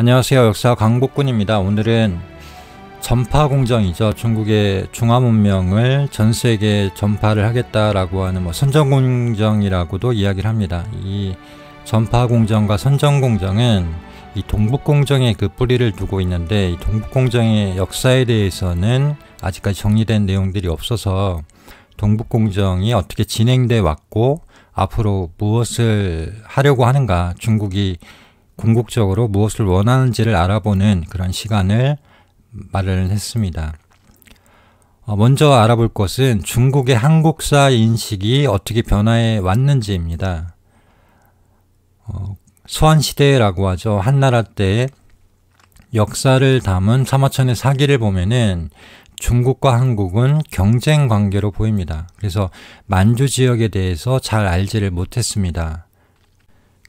안녕하세요. 역사 강복군입니다. 오늘은 전파 공정이죠. 중국의 중화 문명을 전 세계에 전파를 하겠다라고 하는 뭐 선전 공정이라고도 이야기를 합니다. 이 전파 공정과 선전 공정은 이 동북 공정의 그 뿌리를 두고 있는데 이 동북 공정의 역사에 대해서는 아직까지 정리된 내용들이 없어서 동북 공정이 어떻게 진행돼 왔고 앞으로 무엇을 하려고 하는가 중국이 궁극적으로 무엇을 원하는지를 알아보는 그런 시간을 마련을 했습니다. 어, 먼저 알아볼 것은 중국의 한국사 인식이 어떻게 변화해 왔는지입니다. 서한시대라고 어, 하죠. 한나라 때 역사를 담은 사마천의 사기를 보면은 중국과 한국은 경쟁 관계로 보입니다. 그래서 만주 지역에 대해서 잘 알지를 못했습니다.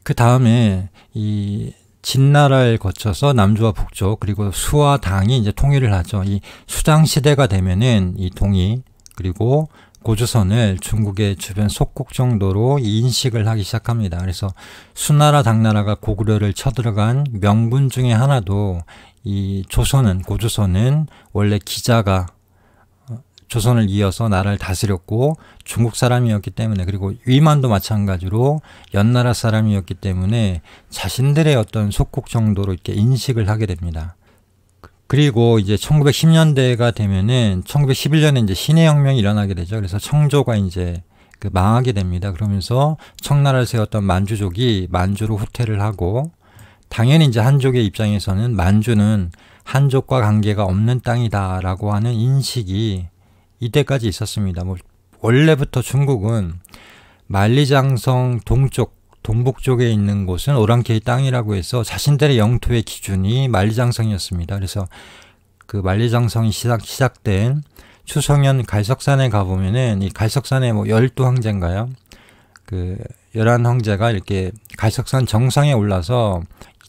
그 다음에 이 진나라를 거쳐서 남조와 북조 그리고 수와 당이 이제 통일을 하죠. 이 수장 시대가 되면은 이 동이 그리고 고조선을 중국의 주변 속국 정도로 인식을 하기 시작합니다. 그래서 수나라 당나라가 고구려를 쳐들어간 명분 중에 하나도 이 조선은 고조선은 원래 기자가 조선을 이어서 나라를 다스렸고 중국 사람이었기 때문에 그리고 위만도 마찬가지로 연나라 사람이었기 때문에 자신들의 어떤 속국 정도로 이렇게 인식을 하게 됩니다. 그리고 이제 1910년대가 되면은 1911년에 이제 신해 혁명이 일어나게 되죠. 그래서 청조가 이제 그 망하게 됩니다. 그러면서 청나라를 세웠던 만주족이 만주로 후퇴를 하고 당연히 이제 한족의 입장에서는 만주는 한족과 관계가 없는 땅이다라고 하는 인식이 이때까지 있었습니다. 뭐 원래부터 중국은 만리장성 동쪽 동북 쪽에 있는 곳은 오랑캐의 땅이라고 해서 자신들의 영토의 기준이 만리장성이었습니다. 그래서 그 만리장성이 시작, 시작된 추성현 갈석산에 가보면은 이 갈석산에 뭐 열두 황제인가요? 그 열한 황제가 이렇게 갈석산 정상에 올라서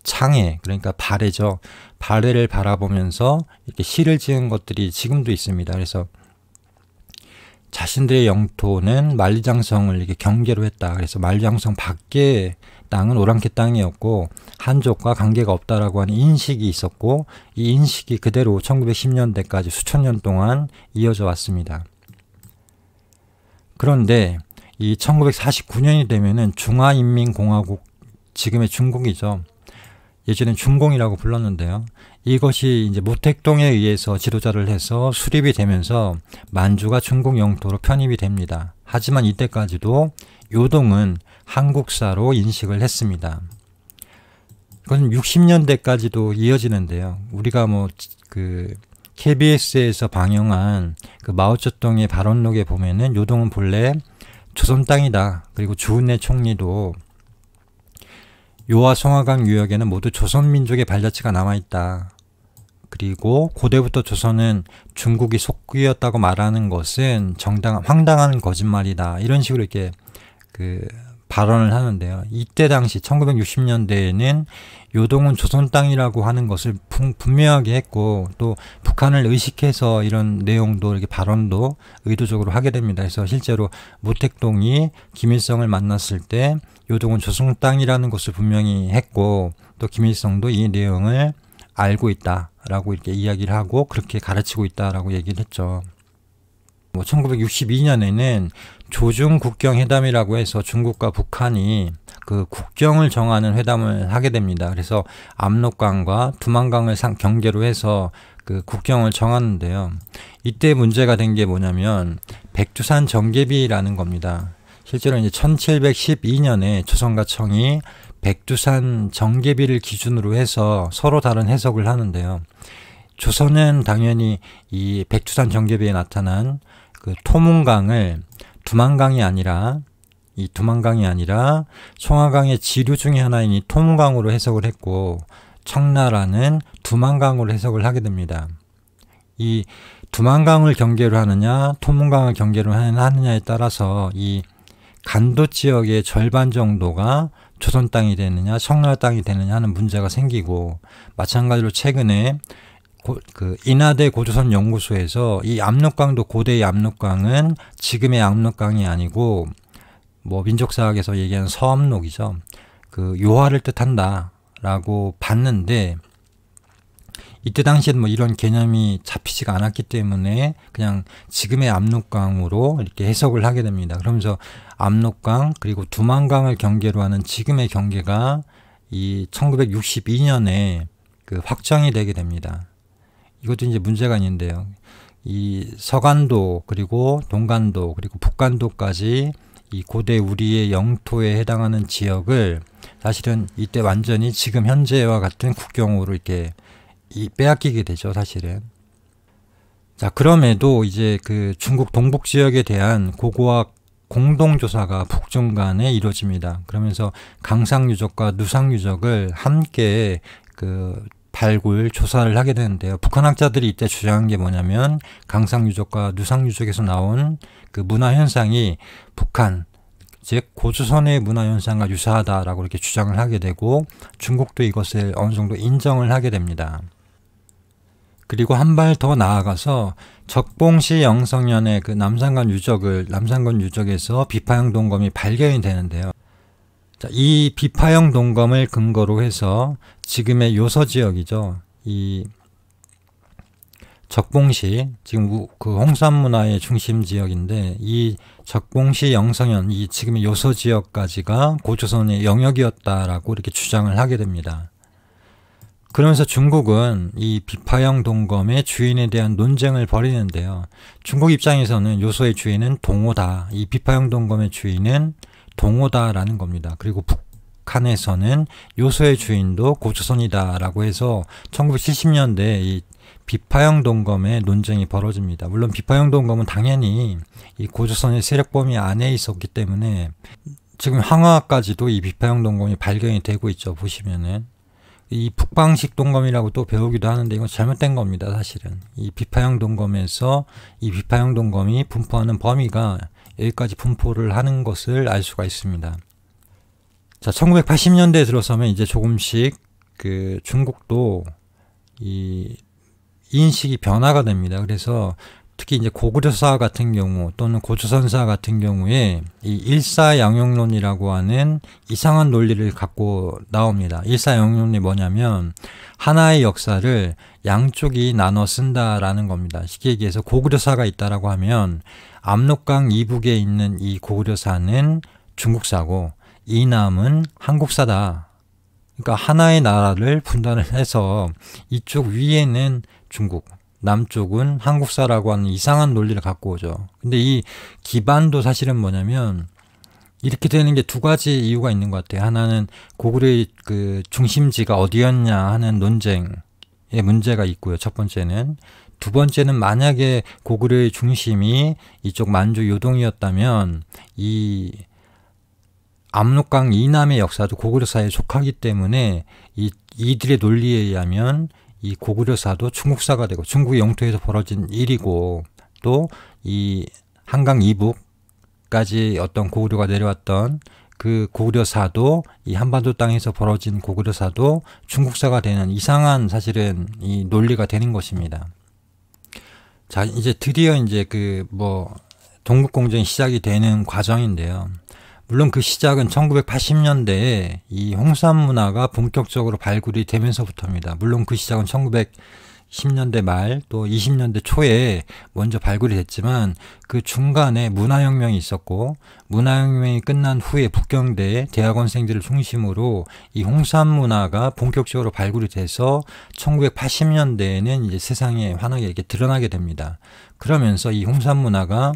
창에 그러니까 발해죠 발해를 바라보면서 이렇게 시를 지은 것들이 지금도 있습니다. 그래서 자신들의 영토는 만리장성을 이렇게 경계로 했다. 그래서 만리장성 밖에 땅은 오랑캐 땅이었고 한족과 관계가 없다라고 하는 인식이 있었고 이 인식이 그대로 1910년대까지 수천 년 동안 이어져 왔습니다. 그런데 이 1949년이 되면은 중화인민공화국 지금의 중국이죠. 예전엔 중공이라고 불렀는데요. 이것이 이제 모택동에 의해서 지도자를 해서 수립이 되면서 만주가 중국 영토로 편입이 됩니다. 하지만 이때까지도 요동은 한국사로 인식을 했습니다. 그건 60년대까지도 이어지는데요. 우리가 뭐 그 KBS에서 방영한 그 마오쩌둥의 발언록에 보면은 요동은 본래 조선 땅이다. 그리고 주은혜 총리도 요와 송화강 유역에는 모두 조선민족의 발자취가 남아있다. 그리고 고대부터 조선은 중국이 속귀였다고 말하는 것은 정당 황당한 거짓말이다. 이런 식으로 이렇게 그 발언을 하는데요. 이때 당시 1960년대에는 요동은 조선 땅이라고 하는 것을 분명하게 했고 또 북한을 의식해서 이런 내용도 이렇게 발언도 의도적으로 하게 됩니다. 그래서 실제로 모택동이 김일성을 만났을 때 요동은 조선 땅이라는 것을 분명히 했고 또 김일성도 이 내용을 알고 있다라고 이렇게 이야기를 하고 그렇게 가르치고 있다라고 얘기를 했죠. 뭐 1962년에는 조중 국경 회담이라고 해서 중국과 북한이 그 국경을 정하는 회담을 하게 됩니다. 그래서 압록강과 두만강을 상, 경계로 해서 그 국경을 정하는데요. 이때 문제가 된 게 뭐냐면 백두산 정계비라는 겁니다. 실제로 이제 1712년에 조선가 청이 백두산 정계비를 기준으로 해서 서로 다른 해석을 하는데요. 조선은 당연히 이 백두산 정계비에 나타난 그 토문강을 두만강이 아니라 이 두만강이 아니라 송화강의 지류 중의 하나인 이 토무강으로 해석을 했고 청나라는 두만강으로 해석을 하게 됩니다. 이 두만강을 경계로 하느냐 토문강을 경계로 하느냐에 따라서 이 간도 지역의 절반 정도가 조선 땅이 되느냐 청라 땅이 되느냐 하는 문제가 생기고 마찬가지로 최근에 고, 그 인하대 고조선 연구소에서 이 압록강도 고대의 압록강은 지금의 압록강이 아니고 뭐 민족사학에서 얘기하는 서압록이죠. 그 요하를 뜻한다라고 봤는데 이때 당시엔 뭐 이런 개념이 잡히지가 않았기 때문에 그냥 지금의 압록강으로 이렇게 해석을 하게 됩니다. 그러면서 압록강 그리고 두만강을 경계로 하는 지금의 경계가 이 1962년에 그 확정이 되게 됩니다. 이것도 이제 문제가 있는데요. 이 서간도 그리고 동간도 그리고 북간도까지 이 고대 우리의 영토에 해당하는 지역을 사실은 이때 완전히 지금 현재와 같은 국경으로 이렇게 이 빼앗기게 되죠, 사실은. 자, 그럼에도 이제 그 중국 동북 지역에 대한 고고학 공동조사가 북중 간에 이루어집니다. 그러면서 강상 유적과 누상 유적을 함께 그 발굴, 조사를 하게 되는데요. 북한 학자들이 이때 주장한 게 뭐냐면 강상 유적과 누상 유적에서 나온 그 문화 현상이 북한 즉 고조선의 문화 현상과 유사하다라고 이렇게 주장을 하게 되고 중국도 이것을 어느 정도 인정을 하게 됩니다. 그리고 한 발 더 나아가서 적봉시 영성현의 그남산관 유적을 남산간 유적에서 비파형 동검이 발견이 되는데요. 자, 이 비파형 동검을 근거로 해서 지금의 요서 지역이죠. 이 적봉시 지금 그 홍산 문화의 중심 지역인데 이 적봉시 영성현 이 지금의 요소 지역까지가 고조선의 영역이었다라고 이렇게 주장을 하게 됩니다. 그러면서 중국은 이 비파형 동검의 주인에 대한 논쟁을 벌이는데요. 중국 입장에서는 요소의 주인은 동호다. 이 비파형 동검의 주인은 동호다라는 겁니다. 그리고 북한에서는 요소의 주인도 고조선이다라고 해서 1970년대 이 비파형 동검의 논쟁이 벌어집니다. 물론 비파형 동검은 당연히 이 고조선의 세력 범위 안에 있었기 때문에 지금 황화까지도이 비파형 동검이 발견이 되고 있죠. 보시면은 이 북방식 동검이라고 또 배우기도 하는데 이건 잘못된 겁니다. 사실은 이 비파형 동검에서 이 비파형 동검이 분포하는 범위가 여기까지 분포를 하는 것을 알 수가 있습니다. 자, 1980년대에 들어서면 이제 조금씩 그 중국도 이 인식이 변화가 됩니다. 그래서 특히 이제 고구려사 같은 경우 또는 고조선사 같은 경우에 이 일사양용론이라고 하는 이상한 논리를 갖고 나옵니다. 일사양용론이 뭐냐면 하나의 역사를 양쪽이 나눠 쓴다라는 겁니다. 쉽게 얘기해서 고구려사가 있다라고 하면 압록강 이북에 있는 이 고구려사는 중국사고 이남은 한국사다. 그러니까 하나의 나라를 분단을 해서 이쪽 위에는 중국, 남쪽은 한국사라고 하는 이상한 논리를 갖고 오죠. 근데 이 기반도 사실은 뭐냐면 이렇게 되는 게 두 가지 이유가 있는 것 같아요. 하나는 고구려의 그 중심지가 어디였냐 하는 논쟁의 문제가 있고요. 첫 번째는 두 번째는 만약에 고구려의 중심이 이쪽 만주 요동이었다면 이 압록강 이남의 역사도 고구려사에 속하기 때문에 이 이들의 논리에 의하면 이 고구려사도 중국사가 되고 중국 영토에서 벌어진 일이고 또 이 한강 이북까지 어떤 고구려가 내려왔던 그 고구려사도 이 한반도 땅에서 벌어진 고구려사도 중국사가 되는 이상한 사실은 이 논리가 되는 것입니다. 자, 이제 드디어 이제 그 뭐 동국공정이 시작이 되는 과정인데요. 물론 그 시작은 1980년대에 이 홍삼 문화가 본격적으로 발굴이 되면서부터입니다. 물론 그 시작은 1900 10년대 말 또 20년대 초에 먼저 발굴이 됐지만 그 중간에 문화혁명이 있었고 문화혁명이 끝난 후에 북경대 대학원생들을 중심으로 이 홍삼 문화가 본격적으로 발굴이 돼서 1980년대에는 이제 세상에 환하게 이렇게 드러나게 됩니다. 그러면서 이 홍삼 문화가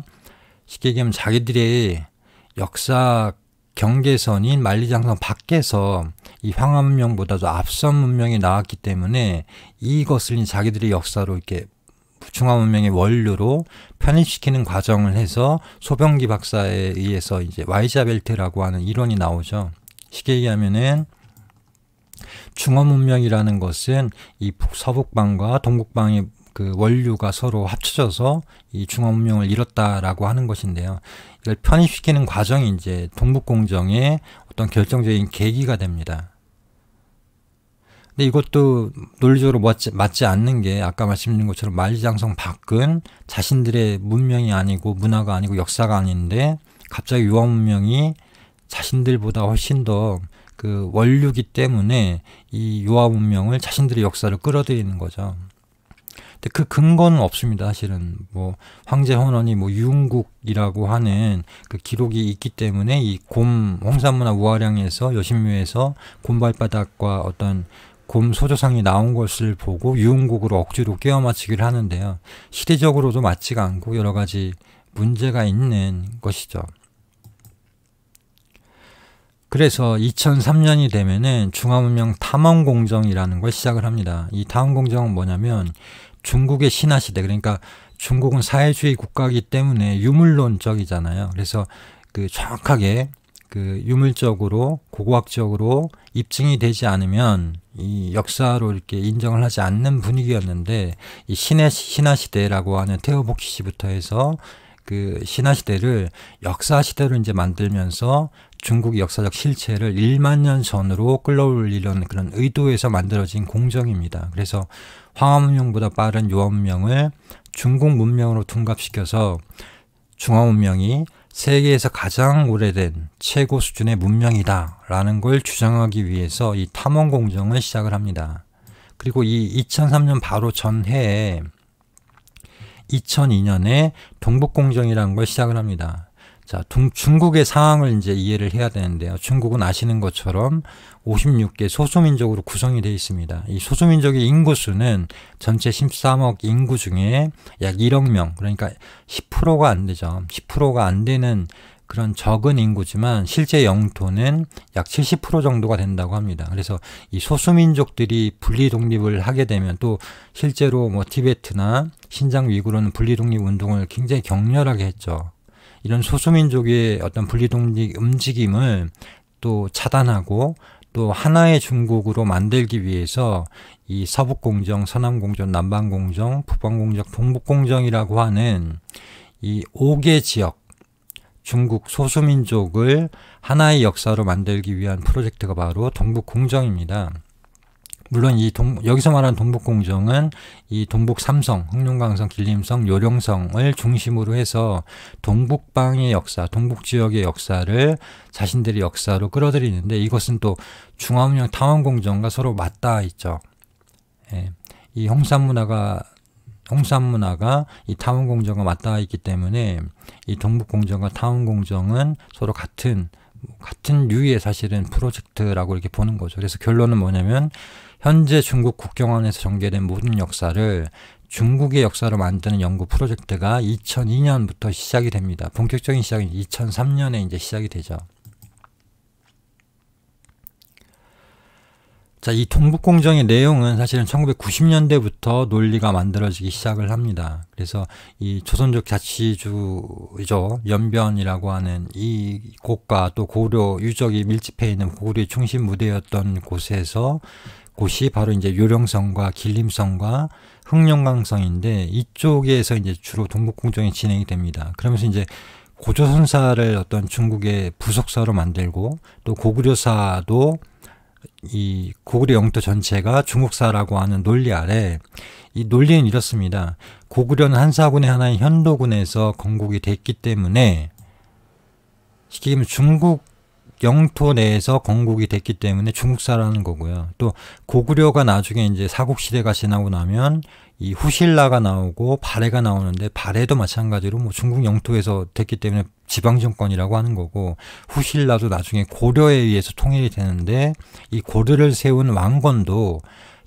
쉽게 얘기하면 자기들의 역사 경계선인 만리장성 밖에서 이 황하 문명보다도 앞선 문명이 나왔기 때문에 이것을 자기들의 역사로 이렇게 중화 문명의 원료로 편입시키는 과정을 해서 소병기 박사에 의해서 이제 와이자 벨트라고 하는 이론이 나오죠. 쉽게 얘기하면은 중화 문명이라는 것은 이 서북방과 동북방의 그 원류가 서로 합쳐져서 이 중화 문명을 이뤘다라고 하는 것인데요. 편입시키는 과정이 이제 동북공정의 어떤 결정적인 계기가 됩니다. 근데 이것도 논리적으로 맞지, 맞지 않는 게 아까 말씀드린 것처럼 만리장성 밖은 자신들의 문명이 아니고 문화가 아니고 역사가 아닌데 갑자기 유화 문명이 자신들보다 훨씬 더 그 원류기 때문에 이 유화 문명을 자신들의 역사를 끌어들이는 거죠. 근데 네, 그 근거는 없습니다. 사실은 뭐 황제 헌원이 뭐 유흥국이라고 하는 그 기록이 있기 때문에 이 곰 홍산문화 우화량에서 여신묘에서 곰발바닥과 어떤 곰 소조상이 나온 것을 보고 유흥국으로 억지로 꿰어 맞추기를 하는데요. 시대적으로도 맞지가 않고 여러 가지 문제가 있는 것이죠. 그래서 2003년이 되면은 중화문명 탐험공정이라는 걸 시작을 합니다. 이 탐험공정은 뭐냐면 중국의 신화 시대 그러니까 중국은 사회주의 국가이기 때문에 유물론적이잖아요. 그래서 그 정확하게 그 유물적으로 고고학적으로 입증이 되지 않으면 이 역사로 이렇게 인정을 하지 않는 분위기였는데 이 신의 신화 시대라고 하는 테오보키 시부터 해서 그 신화 시대를 역사 시대로 이제 만들면서 중국 역사적 실체를 1만 년 전으로 끌어올리려는 그런 의도에서 만들어진 공정입니다. 그래서 황하 문명보다 빠른 요하 문명을 중국 문명으로 둔갑시켜서 중화 문명이 세계에서 가장 오래된 최고 수준의 문명이다라는 걸 주장하기 위해서 이 탐험 공정을 시작을 합니다. 그리고 이 2003년 바로 전해에 2002년에 동북공정이라는 걸 시작을 합니다. 자, 중, 중국의 상황을 이제 이해를 해야 되는데요. 중국은 아시는 것처럼 56개 소수민족으로 구성이 되어 있습니다. 이 소수민족의 인구수는 전체 13억 인구 중에 약 1억 명, 그러니까 10%가 안 되죠. 10%가 안 되는 그런 적은 인구지만 실제 영토는 약 70% 정도가 된다고 합니다. 그래서 이 소수민족들이 분리 독립을 하게 되면 또 실제로 뭐 티베트나 신장 위구르는 분리 독립 운동을 굉장히 격렬하게 했죠. 이런 소수민족의 어떤 분리독립 움직임을 또 차단하고 또 하나의 중국으로 만들기 위해서 이 서북공정, 서남공정, 남방공정, 북방공정, 동북공정이라고 하는 이 5개 지역, 중국 소수민족을 하나의 역사로 만들기 위한 프로젝트가 바로 동북공정입니다. 물론 이 동, 여기서 말하는 동북공정은 이 동북 삼성, 흑룡강성, 길림성, 요령성을 중심으로 해서 동북방의 역사, 동북 지역의 역사를 자신들의 역사로 끌어들이는데 이것은 또 중화운영 타원공정과 서로 맞닿아 있죠. 예. 이 홍산 문화가 홍산 문화가 이 타운 공정과 맞닿아 있기 때문에 이 동북 공정과 타운 공정은 서로 같은 같은 류의 사실은 프로젝트라고 이렇게 보는 거죠. 그래서 결론은 뭐냐면 현재 중국 국경 안에서 전개된 모든 역사를 중국의 역사로 만드는 연구 프로젝트가 2002년부터 시작이 됩니다. 본격적인 시작이 2003년에 이제 시작이 되죠. 자, 이 동북공정의 내용은 사실은 1990년대부터 논리가 만들어지기 시작을 합니다. 그래서 이 조선족 자치주죠. 연변이라고 하는 이 곳과 또 고려 유적이 밀집해 있는 고려 중심 무대였던 곳에서 곳이 바로 이제 요령성과 길림성과 흑룡강성인데 이쪽에서 이제 주로 동북공정이 진행이 됩니다. 그러면서 이제 고조선사를 어떤 중국의 부속사로 만들고 또 고구려사도 이 고구려 영토 전체가 중국사라고 하는 논리 아래 이 논리는 이렇습니다. 고구려는 한사군의 하나인 현도군에서 건국이 됐기 때문에 쉽게 얘하면 중국 영토 내에서 건국이 됐기 때문에 중국사라는 거고요. 또 고구려가 나중에 이제 사국 시대가 지나고 나면 이 후신라가 나오고 발해가 나오는데 발해도 마찬가지로 뭐 중국 영토에서 됐기 때문에 지방 정권이라고 하는 거고 후신라도 나중에 고려에 의해서 통일이 되는데 이 고려를 세운 왕건도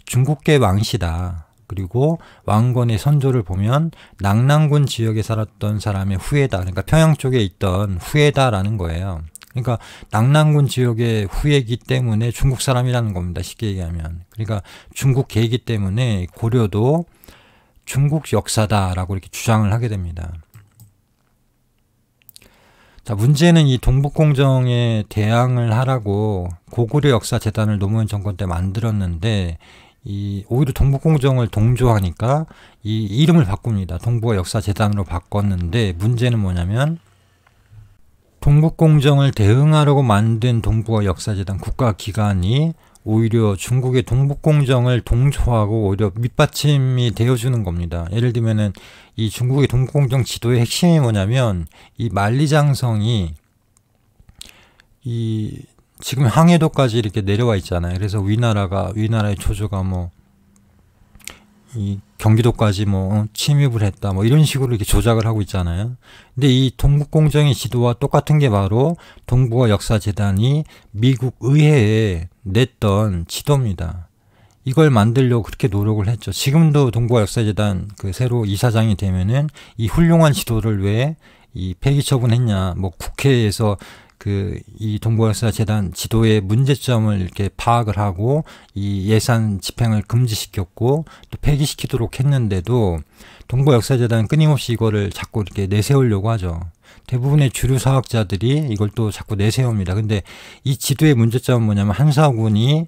중국계 왕시다. 그리고 왕건의 선조를 보면 낙랑군 지역에 살았던 사람의 후예다. 그러니까 평양 쪽에 있던 후예다라는 거예요. 그러니까 낙랑군 지역의 후예기 이 때문에 중국 사람이라는 겁니다. 쉽게 얘기하면. 그러니까 중국계이기 때문에 고려도 중국 역사다라고 이렇게 주장을 하게 됩니다. 자, 문제는 이 동북공정에 대항을 하라고 고구려 역사재단을 노무현 정권 때 만들었는데 이 오히려 동북공정을 동조하니까 이 이름을 바꿉니다. 동북아 역사재단으로 바꿨는데 문제는 뭐냐면 동북공정을 대응하려고 만든 동북아 역사재단 국가기관이 오히려 중국의 동북공정을 동조하고 오히려 밑받침이 되어주는 겁니다. 예를 들면은 이 중국의 동북공정 지도의 핵심이 뭐냐면 이 만리장성이 이 지금 항해도까지 이렇게 내려와 있잖아요. 그래서 위나라가 위나라의 조조가 뭐이 경기도까지 뭐 어, 침입을 했다 뭐 이런 식으로 이렇게 조작을 하고 있잖아요. 근데 이 동북공정의 지도와 똑같은 게 바로 동북아 역사재단이 미국 의회에 냈던 지도입니다. 이걸 만들려고 그렇게 노력을 했죠. 지금도 동북아 역사재단 그 새로 이사장이 되면은 이 훌륭한 지도를 왜 이 폐기 처분했냐, 뭐 국회에서 그이동북아시아재단 지도의 문제점을 이렇게 파악을 하고 이 예산 집행을 금지시켰고 또 폐기시키도록 했는데도 동부역사재단 은 끊임없이 이거를 자꾸 이렇게 내세우려고 하죠. 대부분의 주류 사학자들이 이걸 또 자꾸 내세웁니다. 근데 이 지도의 문제점은 뭐냐면 한사군이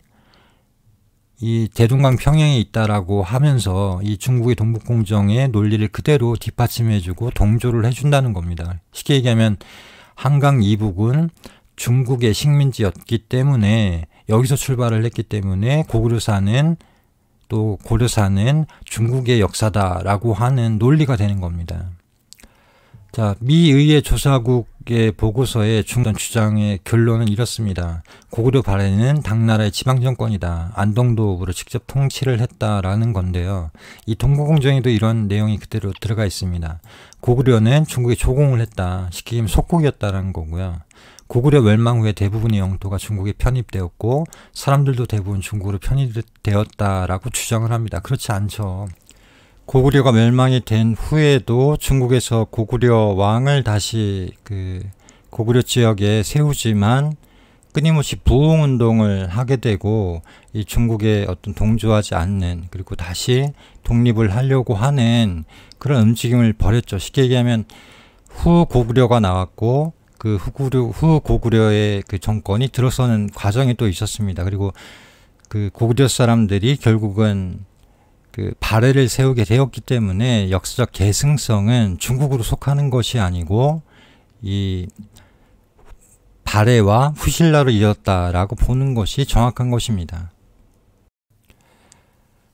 이 대동강 평양에 있다라고 하면서 이 중국의 동북공정의 논리를 그대로 뒷받침해주고 동조를 해준다는 겁니다. 쉽게 얘기하면 한강 이북은 중국의 식민지였기 때문에 여기서 출발을 했기 때문에 고구려사는 또 고려사는 중국의 역사다라고 하는 논리가 되는 겁니다. 자, 미 의회 조사국의 보고서에 중단 주장의 결론은 이렇습니다. 고구려 발해는 당나라의 지방정권이다. 안동도읍으로 직접 통치를 했다라는 건데요. 이 동고공정에도 이런 내용이 그대로 들어가 있습니다. 고구려는 중국에 조공을 했다. 쉽게 얘기 속국이었다라는 거고요. 고구려 멸망 후에 대부분의 영토가 중국에 편입되었고 사람들도 대부분 중국으로 편입되었다라고 주장을 합니다. 그렇지 않죠. 고구려가 멸망이 된 후에도 중국에서 고구려 왕을 다시 그 고구려 지역에 세우지만 끊임없이 부흥 운동을 하게 되고 이 중국에 어떤 동조하지 않는 그리고 다시 독립을 하려고 하는 그런 움직임을 벌였죠. 쉽게 얘기하면 후고구려가 나왔고 그 후구려 고 후고구려의 그 정권이 들어서는 과정이 또 있었습니다. 그리고 그 고구려 사람들이 결국은 그 발해를 세우게 되었기 때문에 역사적 계승성은 중국으로 속하는 것이 아니고 이 발해와 후신라로 이었다라고 보는 것이 정확한 것입니다.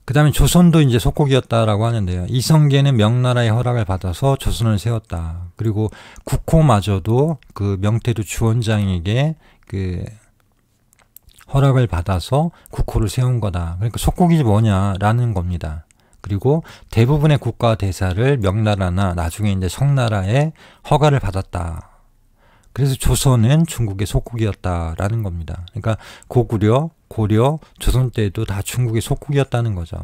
그다음에 조선도 이제 속국이었다라고 하는데요. 이성계는 명나라의 허락을 받아서 조선을 세웠다. 그리고 국호마저도 그 명태두 주원장에게 그 허락을 받아서 국호를 세운 거다. 그러니까 속국이 뭐냐라는 겁니다. 그리고 대부분의 국가 대사를 명나라나 나중에 이제 성나라의 허가를 받았다. 그래서 조선은 중국의 속국이었다라는 겁니다. 그러니까 고구려, 고려, 조선 때도 다 중국의 속국이었다는 거죠.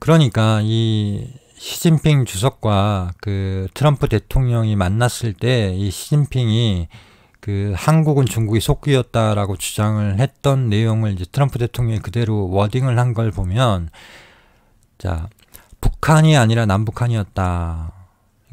그러니까 이 시진핑 주석과 그 트럼프 대통령이 만났을 때 이 시진핑이 그 한국은 중국이 속국이었다라고 주장을 했던 내용을 이제 트럼프 대통령이 그대로 워딩을 한 걸 보면 자 북한이 아니라 남북한이었다.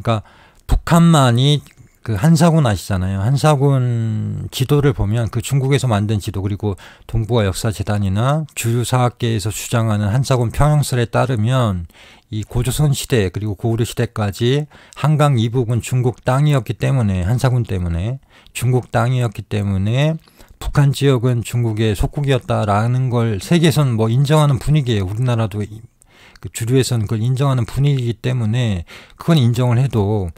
그러니까 북한만이 그 한사군 아시잖아요. 한사군 지도를 보면 그 중국에서 만든 지도 그리고 동북아 역사재단이나 주류사학계에서 주장하는 한사군 평형설에 따르면 이 고조선 시대 그리고 고구려 시대까지 한강 이북은 중국 땅이었기 때문에 한사군 때문에 중국 땅이었기 때문에 북한 지역은 중국의 속국이었다라는 걸 세계선 뭐 인정하는 분위기에 우리나라도 그 주류에서는 그걸 인정하는 분위기이기 때문에 그건 인정을 해도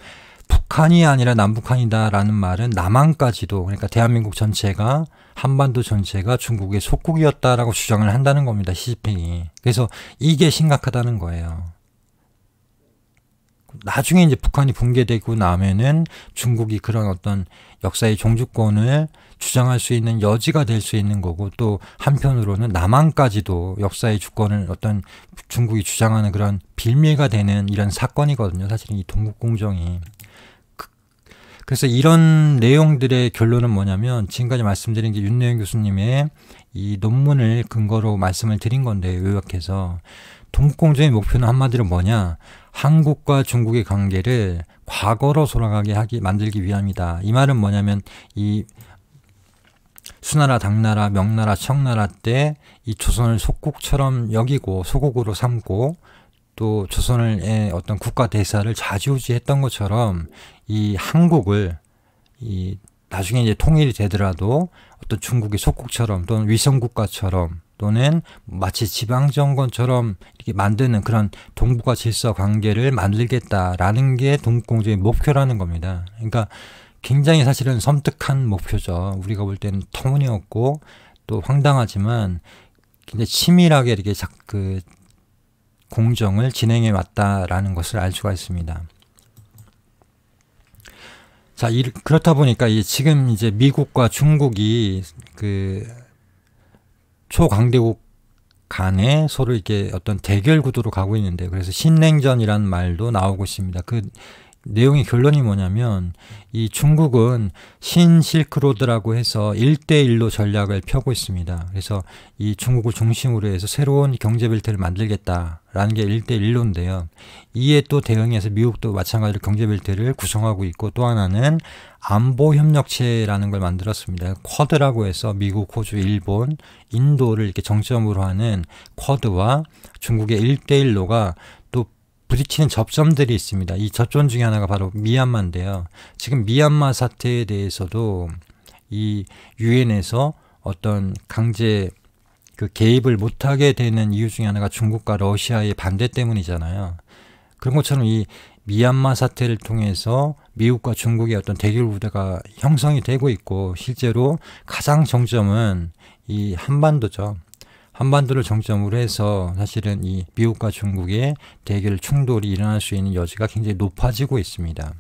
북한이 아니라 남북한이다라는 말은 남한까지도 그러니까 대한민국 전체가 한반도 전체가 중국의 속국이었다라고 주장을 한다는 겁니다. 시진핑이. 그래서 이게 심각하다는 거예요. 나중에 이제 북한이 붕괴되고 나면은 중국이 그런 어떤 역사의 종주권을 주장할 수 있는 여지가 될 수 있는 거고 또 한편으로는 남한까지도 역사의 주권을 어떤 중국이 주장하는 그런 빌미가 되는 이런 사건이거든요. 사실은 이동국공정이 그래서 이런 내용들의 결론은 뭐냐면 지금까지 말씀드린 게 윤내영 교수님의 이 논문을 근거로 말씀을 드린 건데 요약해서 동공조의 목표는 한마디로 뭐냐 한국과 중국의 관계를 과거로 돌아가게 하기 만들기 위함이다. 이 말은 뭐냐면 이 수나라, 당나라, 명나라, 청나라 때 이 조선을 속국처럼 여기고 소국으로 삼고 또 조선의 어떤 국가 대사를 자지우지했던 것처럼 이 한국을 이 나중에 이제 통일이 되더라도 어떤 중국의 속국처럼 또는 위성국가처럼 또는 마치 지방 정권처럼 이렇게 만드는 그런 동북아 질서 관계를 만들겠다라는 게 동국공조의 목표라는 겁니다. 그러니까 굉장히 사실은 섬뜩한 목표죠. 우리가 볼 때는 터무니없고 또 황당하지만 굉장히 치밀하게 이렇게 그 공정을 진행해 왔다라는 것을 알 수가 있습니다. 자, 이, 그렇다 보니까 이, 지금 이제 미국과 중국이 그 초강대국 간에 서로 이렇게 어떤 대결 구도로 가고 있는데 그래서 신냉전이라는 말도 나오고 있습니다. 그 내용의 결론이 뭐냐면 이 중국은 신실크로드라고 해서 1대1로 전략을 펴고 있습니다. 그래서 이 중국을 중심으로 해서 새로운 경제 벨트를 만들겠다라는 게일대일로인데요 이에 또 대응해서 미국도 마찬가지로 경제 벨트를 구성하고 있고 또 하나는 안보 협력체라는 걸 만들었습니다. 쿼드라고 해서 미국, 호주, 일본, 인도를 이렇게 정점으로 하는 쿼드와 중국의 일대일로가 부딪히는 접점들이 있습니다. 이 접점 중에 하나가 바로 미얀마인데요. 지금 미얀마 사태에 대해서도 이 유엔에서 어떤 강제 그 개입을 못하게 되는 이유 중에 하나가 중국과 러시아의 반대 때문이잖아요. 그런 것처럼 이 미얀마 사태를 통해서 미국과 중국의 어떤 대결 구도가 형성이 되고 있고 실제로 가장 정점은 이 한반도죠. 한반도를 정점으로 해서 사실은 이 미국과 중국의 대결 충돌이 일어날 수 있는 여지가 굉장히 높아지고 있습니다.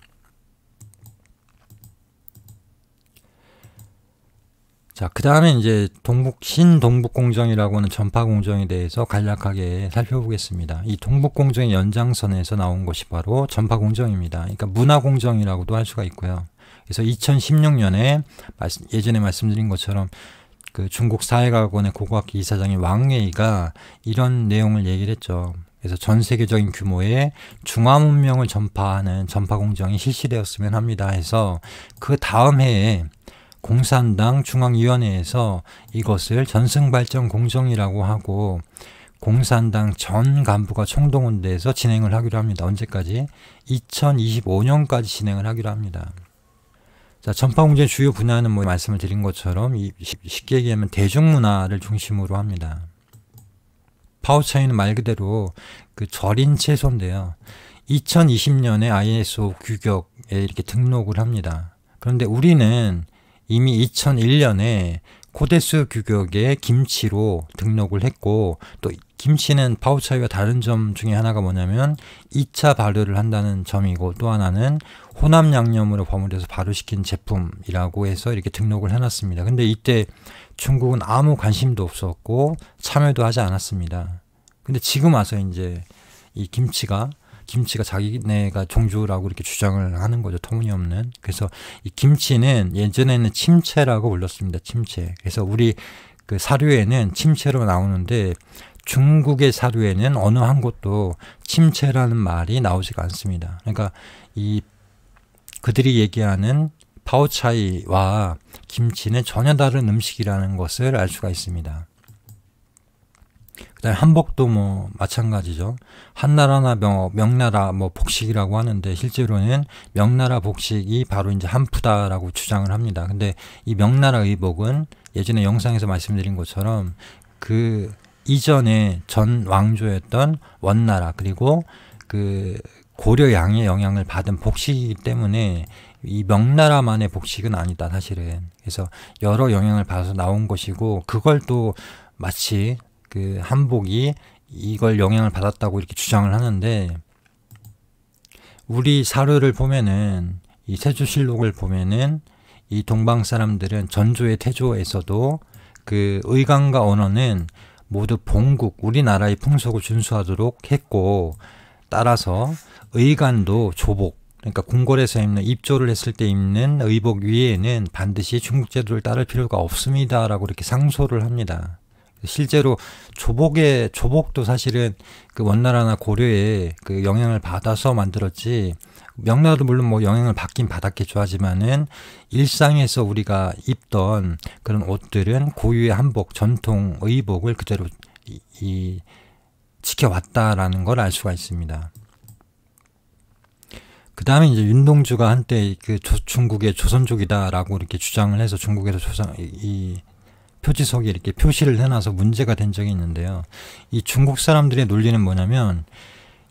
자, 그 다음에 이제 동북, 신동북공정이라고 하는 전파공정에 대해서 간략하게 살펴보겠습니다. 이 동북공정의 연장선에서 나온 것이 바로 전파공정입니다. 그러니까 문화공정이라고도 할 수가 있고요. 그래서 2016년에 예전에 말씀드린 것처럼 그 중국 사회과학원의 고고학기 이사장인 왕웨이가 이런 내용을 얘기를 했죠. 그래서 전 세계적인 규모의 중화 문명을 전파하는 전파 공정이 실시되었으면 합니다. 해서 그 다음 해에 공산당 중앙위원회에서 이것을 전승발전 공정이라고 하고 공산당 전 간부가 총동원돼서 진행을 하기로 합니다. 언제까지? 2025년까지 진행을 하기로 합니다. 자, 전파 공제 주요 분야는 뭐 말씀을 드린 것처럼 이, 쉽게 얘기하면 대중문화를 중심으로 합니다. 파워차이는 말 그대로 그 절인 채소인데요. 2020년에 ISO 규격에 이렇게 등록을 합니다. 그런데 우리는 이미 2001년에 코데스 규격에 김치로 등록을 했고 또 김치는 파우차이와 다른 점 중에 하나가 뭐냐면 2차 발효를 한다는 점이고 또 하나는 호남 양념으로 버무려서 발효시킨 제품이라고 해서 이렇게 등록을 해놨습니다. 근데 이때 중국은 아무 관심도 없었고 참여도 하지 않았습니다. 근데 지금 와서 이제 이 김치가 김치가 자기네가 종주라고 이렇게 주장을 하는 거죠. 터무니없는. 그래서 이 김치는 예전에는 침체라고 불렀습니다. 침체 그래서 우리 그 사료에는 침체로 나오는데 중국의 사료에는 어느 한 곳도 침체라는 말이 나오지가 않습니다. 그러니까 이 그들이 얘기하는 파오차이와 김치는 전혀 다른 음식이라는 것을 알 수가 있습니다. 그다음 한복도 뭐 마찬가지죠. 한나라나 명, 명나라 뭐 복식이라고 하는데 실제로는 명나라 복식이 바로 이제 한푸다라고 주장을 합니다. 근데 이 명나라 의복은 예전에 영상에서 말씀드린 것처럼 그 이전에 전 왕조였던 원나라 그리고 그 고려 양의 영향을 받은 복식이기 때문에 이 명나라만의 복식은 아니다 사실은 그래서 여러 영향을 받아서 나온 것이고 그걸 또 마치 그 한복이 이걸 영향을 받았다고 이렇게 주장을 하는데 우리 사료를 보면은 이 세조실록을 보면은 이 동방 사람들은 전조의 태조에서도 그 의관과 언어는 모두 본국 우리나라의 풍속을 준수하도록 했고 따라서 의관도 조복 그러니까 궁궐에서 입는 입조를 했을 때 입는 의복 위에는 반드시 중국 제도를 따를 필요가 없습니다라고 이렇게 상소를 합니다. 실제로 조복의 조복도 사실은 그 원나라나 고려의 그 영향을 받아서 만들었지 명나라도 물론 뭐 영향을 받긴 받았겠죠 하지만은 일상에서 우리가 입던 그런 옷들은 고유의 한복 전통 의복을 그대로 이, 이 지켜왔다라는 걸 알 수가 있습니다. 그 다음에 이제 윤동주가 한때 그 조, 중국의 조선족이다라고 이렇게 주장을 해서 중국에서 조선 이, 이 표지 속에 이렇게 표시를 해놔서 문제가 된 적이 있는데요. 이 중국 사람들의 논리는 뭐냐면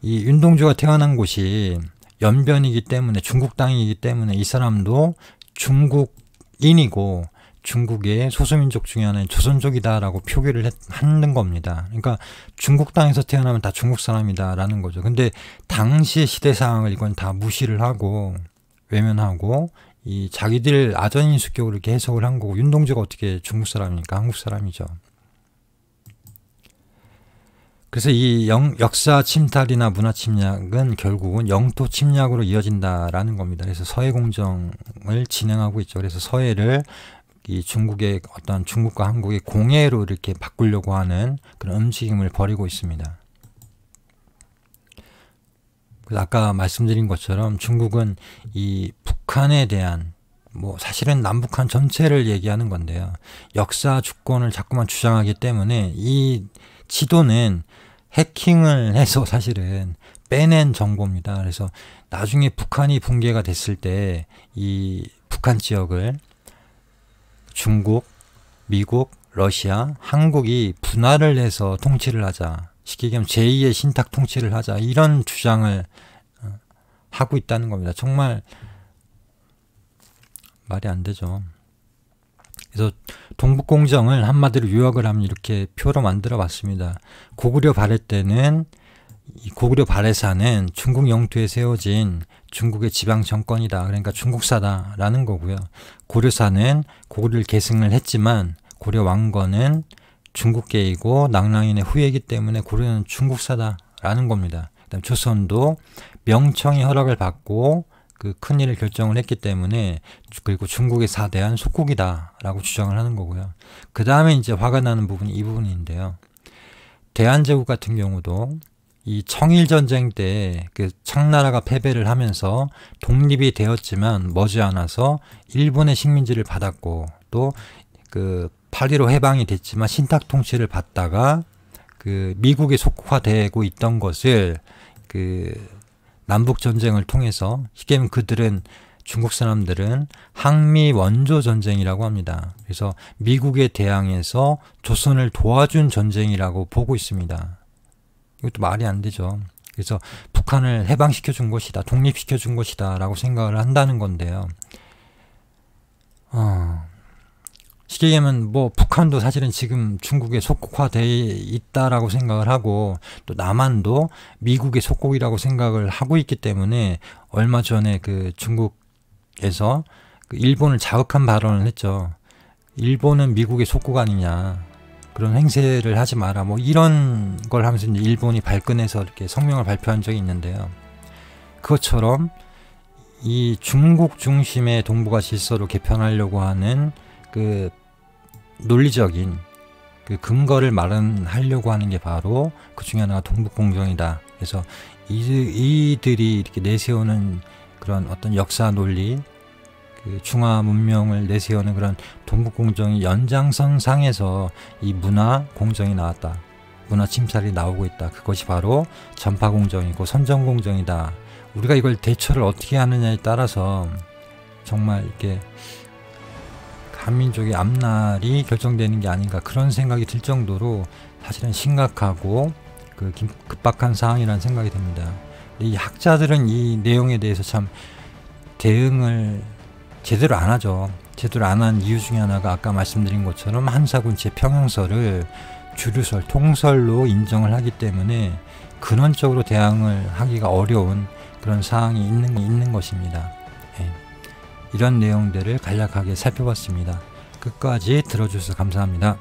이 윤동주가 태어난 곳이 연변이기 때문에 중국 땅이기 때문에 이 사람도 중국인이고 중국의 소수민족 중에 하나인 조선족이다라고 표기를 했, 하는 겁니다. 그러니까 중국 땅에서 태어나면 다 중국 사람이다라는 거죠. 근데 당시의 시대 상황을 이건 다 무시를 하고 외면하고 이 자기들 아전인 수격으로 이렇게 해석을 한 거고 윤동주가 어떻게 중국 사람이니까 한국 사람이죠. 그래서 이 영, 역사 침탈이나 문화 침략은 결국은 영토 침략으로 이어진다라는 겁니다. 그래서 서해 공정을 진행하고 있죠. 그래서 서해를 이 중국의 어떤 중국과 한국의 공예로 이렇게 바꾸려고 하는 그런 움직임을 벌이고 있습니다. 아까 말씀드린 것처럼 중국은 이 북한에 대한 뭐 사실은 남북한 전체를 얘기하는 건데요. 역사 주권을 자꾸만 주장하기 때문에 이 지도는 해킹을 해서 사실은 빼낸 정보입니다. 그래서 나중에 북한이 붕괴가 됐을 때 이 북한 지역을 중국, 미국, 러시아, 한국이 분할을 해서 통치를 하자. 쉽게 얘기하면 제2의 신탁 통치를 하자. 이런 주장을 어, 하고 있다는 겁니다. 정말 말이 안 되죠. 그래서 동북공정을 한마디로 요약을 하면 이렇게 표로 만들어 봤습니다. 고구려 발해 때는 고구려 발해사는 중국 영토에 세워진 중국의 지방 정권이다. 그러니까 중국사다라는 거고요. 고려사는 고려를 구 계승을 했지만 고려 왕건은 중국계이고 낭랑인의 후예이기 때문에 고려는 중국사다라는 겁니다. 그다음 조선도 명청의 허락을 받고 그 큰 일을 결정을 했기 때문에 그리고 중국의 사대한 속국이다라고 주장을 하는 거고요. 그 다음에 이제 화가 나는 부분이 이 부분인데요. 대한제국 같은 경우도 이 청일 전쟁 때 그 청나라가 패배를 하면서 독립이 되었지만 머지않아서 일본의 식민지를 받았고 또그 8.15 해방이 됐지만 신탁 통치를 받다가 그 미국에 속화되고 있던 것을 그 남북 전쟁을 통해서 쉽게 말 그들은 중국 사람들은 항미 원조 전쟁이라고 합니다. 그래서 미국에 대항해서 조선을 도와준 전쟁이라고 보고 있습니다. 이것도 말이 안 되죠. 그래서 북한을 해방시켜 준 것이다, 독립시켜 준 것이다라고 생각을 한다는 건데요. 어, 쉽게 얘기하면 뭐 북한도 사실은 지금 중국에 속국화돼 있다라고 생각을 하고 또 남한도 미국의 속국이라고 생각을 하고 있기 때문에 얼마 전에 그 중국에서 그 일본을 자극한 발언을 했죠. 일본은 미국의 속국 아니냐. 그런 행세를 하지 마라 뭐 이런 걸 하면서 이제 일본이 발끈해서 이렇게 성명을 발표한 적이 있는데요. 그것처럼 이 중국 중심의 동북아 질서로 개편하려고 하는 그 논리적인 그 근거를 마련하려고 하는 게 바로 그 중에 하나가 동북공정이다. 그래서 이들이 이렇게 내세우는 그런 어떤 역사 논리 그 중화 문명을 내세우는 그런 동북 공정의 연장선 상에서 이 문화 공정이 나왔다. 문화 침탈이 나오고 있다. 그것이 바로 전파 공정이고 선전 공정이다. 우리가 이걸 대처를 어떻게 하느냐에 따라서 정말 이렇게 한민족의 앞날이 결정되는 게 아닌가 그런 생각이 들 정도로 사실은 심각하고 그 급박한 상황이라는 생각이 듭니다. 이 학자들은 이 내용에 대해서 참 대응을 제대로 안 하죠. 제대로 안 한 이유 중에 하나가 아까 말씀드린 것처럼 한사군체 평양설을 주류설, 통설로 인정을 하기 때문에 근원적으로 대항을 하기가 어려운 그런 사항이 있는, 있는 것입니다. 예. 이런 내용들을 간략하게 살펴봤습니다. 끝까지 들어주셔서 감사합니다.